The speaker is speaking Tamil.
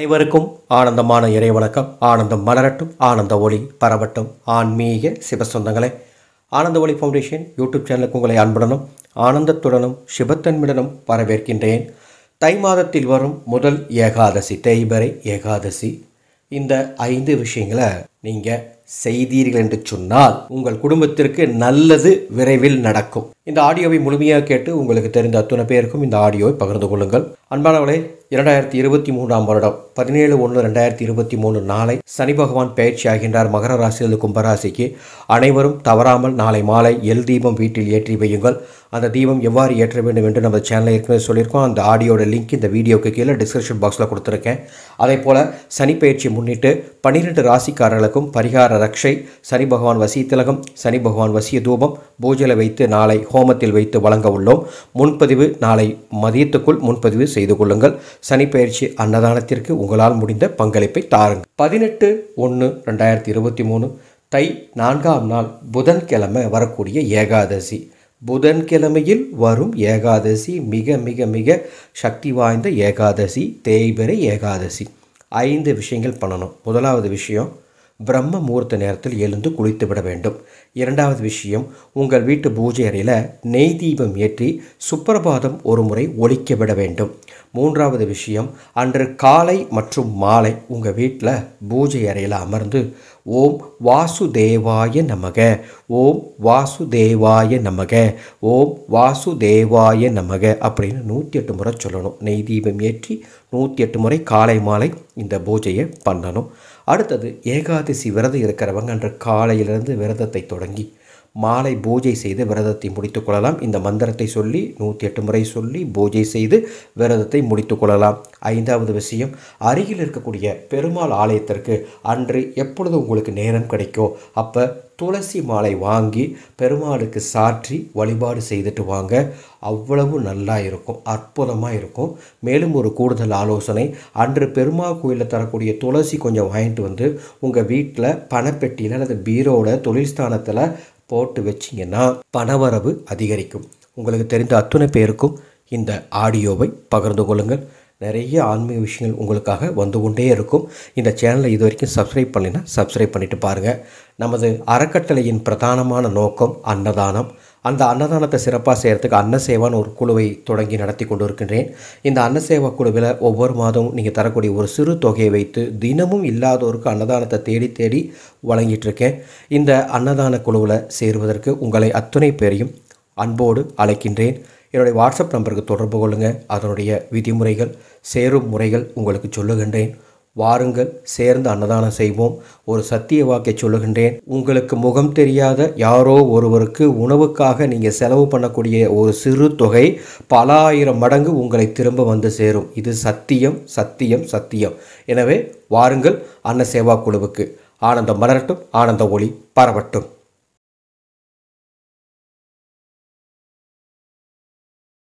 அனைவருக்கும் ஆனந்தமான இறை வணக்கம் ஆனந்தம் மலரட்டும் ஆனந்த ஒளி பரவட்டும் ஆன்மீக சிவசொந்தங்களே ஆனந்த ஒளி ஃபவுண்டேஷன் யூடியூப் சேனலுக்கு உங்களை அன்புடனும் ஆனந்தத்துடனும் சிவத்தன்மையுடனும் வரவேற்கின்றேன் தை மாதத்தில் வரும் முதல் ஏகாதசி தேய்பரை ஏகாதசி இந்த ஐந்து விஷயங்களை நீங்கள் செய்தீர்கள் என்று சொன்னால் உங்கள் குடும்பத்திற்கு நல்லது விரைவில் நடக்கும் இந்த ஆடியோவை முழுமையாக கேட்டு உங்களுக்கு தெரிந்த அத்தனை பேருக்கும் இந்த ஆடியோவை பகிர்ந்து கொள்ளுங்கள் அன்பானவளே இரண்டாயிரத்தி இருபத்தி மூன்றாம் வருடம் பதினேழு ஒன்று ரெண்டாயிரத்தி இருபத்தி மூணு நாளை சனி பகவான் பயிற்சி ஆகின்றார் மகர ராசியிலிருந்து கும்பராசிக்கு அனைவரும் தவறாமல் நாளை மாலை எல் தீபம் வீட்டில் ஏற்றி வையுங்கள் அந்த தீபம் எவ்வாறு ஏற்ற வேண்டும் என்று நம்ம சேனலில் ஏற்கனவே சொல்லியிருக்கோம் அந்த ஆடியோட லிங்க் இந்த வீடியோக்கு கீழே டிஸ்கிரிப்ஷன் பாக்ஸில் கொடுத்துருக்கேன் அதே போல் சனி பயிற்சி முன்னிட்டு பன்னிரெண்டு ராசிக்காரர்களுக்கும் பரிகார ரக்ஷை சனி பகவான் வசிய திலகம் சனி பகவான் வசிய தூபம் பூஜையில் வைத்து நாளை ஹோமத்தில் வைத்து வழங்க உள்ளோம் முன்பதிவு நாளை மதியத்துக்குள் முன்பதிவு செய்து கொள்ளுங்கள் சனிப்பயிற்சி அன்னதானத்திற்கு உங்களால் முடிந்த பங்களிப்பை தாருங்கள் பதினெட்டு ஒன்று ரெண்டாயிரத்தி இருபத்தி மூணு தை நான்காம் நாள் புதன்கிழமை வரக்கூடிய ஏகாதசி புதன்கிழமையில் வரும் ஏகாதசி மிக மிக மிக சக்தி வாய்ந்த ஏகாதசி தேய்பெறை ஏகாதசி ஐந்து விஷயங்கள் பண்ணணும் முதலாவது விஷயம் பிரம்ம முகூர்த்த நேரத்தில் எழுந்து குளித்து விட வேண்டும் இரண்டாவது விஷயம் உங்கள் வீட்டு பூஜை அறையில் நெய் தீபம் ஏற்றி சுப்பிரபாதம் ஒரு முறை ஒழிக்க விட வேண்டும் மூன்றாவது விஷயம் அன்று காலை மற்றும் மாலை உங்கள் வீட்டில் பூஜை அறையில் அமர்ந்து ஓம் வாசுதேவாய நமக ஓம் வாசுதேவாய நமக ஓம் வாசுதேவாய நமக அப்படின்னு நூற்றி எட்டு முறை சொல்லணும் நெய் தீபம் ஏற்றி நூற்றி எட்டு முறை காலை மாலை இந்த பூஜையை பண்ணணும் அடுத்தது ஏகாதசி விரதம் இருக்கிறவங்க அன்று காலையிலிருந்து விரதத்தை தொடங்கி மாலை பூஜை செய்து விரதத்தை முடித்துக்கொள்ளலாம் இந்த மந்திரத்தை சொல்லி நூற்றி எட்டு முறை சொல்லி பூஜை செய்து விரதத்தை முடித்துக்கொள்ளலாம் ஐந்தாவது விஷயம் அருகில் இருக்கக்கூடிய பெருமாள் ஆலயத்திற்கு அன்று எப்பொழுது உங்களுக்கு நேரம் கிடைக்கோ அப்போ துளசி மாலை வாங்கி பெருமாளுக்கு சாற்றி வழிபாடு செய்துட்டு வாங்க அவ்வளவு நல்லா இருக்கும் அற்புதமாக இருக்கும் மேலும் ஒரு கூடுதல் ஆலோசனை அன்று பெருமாள் கோயிலில் தரக்கூடிய துளசி கொஞ்சம் வாங்கிட்டு வந்து உங்கள் வீட்டில் பணப்பெட்டியில் அல்லது பீரோட தொழில் ஸ்தானத்தில் போட்டு வச்சிங்கன்னா பணவரவு அதிகரிக்கும் உங்களுக்கு தெரிந்த அத்துணை பேருக்கும் இந்த ஆடியோவை பகிர்ந்து கொள்ளுங்கள் நிறைய ஆன்மீக விஷயங்கள் உங்களுக்காக வந்து கொண்டே இருக்கும் இந்த சேனலை இது வரைக்கும் சப்ஸ்கிரைப் பண்ணினா சப்ஸ்கிரைப் பண்ணிட்டு பாருங்கள் நமது அறக்கட்டளையின் பிரதானமான நோக்கம் அன்னதானம் அந்த அன்னதானத்தை சிறப்பாக செய்கிறதுக்கு அன்னசேவான்னு ஒரு குழுவை தொடங்கி நடத்தி கொண்டு இருக்கின்றேன் இந்த அன்னசேவா குழுவில் ஒவ்வொரு மாதமும் நீங்கள் தரக்கூடிய ஒரு சிறு தொகையை வைத்து தினமும் இல்லாதோருக்கு அன்னதானத்தை தேடி தேடி வழங்கிட்டுருக்கேன் இந்த அன்னதான குழுவில் சேருவதற்கு உங்களை அத்துணை பேரையும் அன்போடு அழைக்கின்றேன் என்னுடைய வாட்ஸ்அப் நம்பருக்கு தொடர்பு கொள்ளுங்கள் அதனுடைய விதிமுறைகள் சேரும் முறைகள் உங்களுக்கு சொல்லுகின்றேன் வாருங்கள் சேர்ந்து அன்னதானம் செய்வோம் ஒரு சத்திய வாக்கை சொல்லுகின்றேன் உங்களுக்கு முகம் தெரியாத யாரோ ஒருவருக்கு உணவுக்காக நீங்கள் செலவு பண்ணக்கூடிய ஒரு சிறு தொகை பல ஆயிரம் மடங்கு உங்களை திரும்ப வந்து சேரும் இது சத்தியம் சத்தியம் சத்தியம் எனவே வாருங்கள் அன்ன சேவா குழுவுக்கு ஆனந்தம் மலரட்டும் ஆனந்த ஒளி பரவட்டும்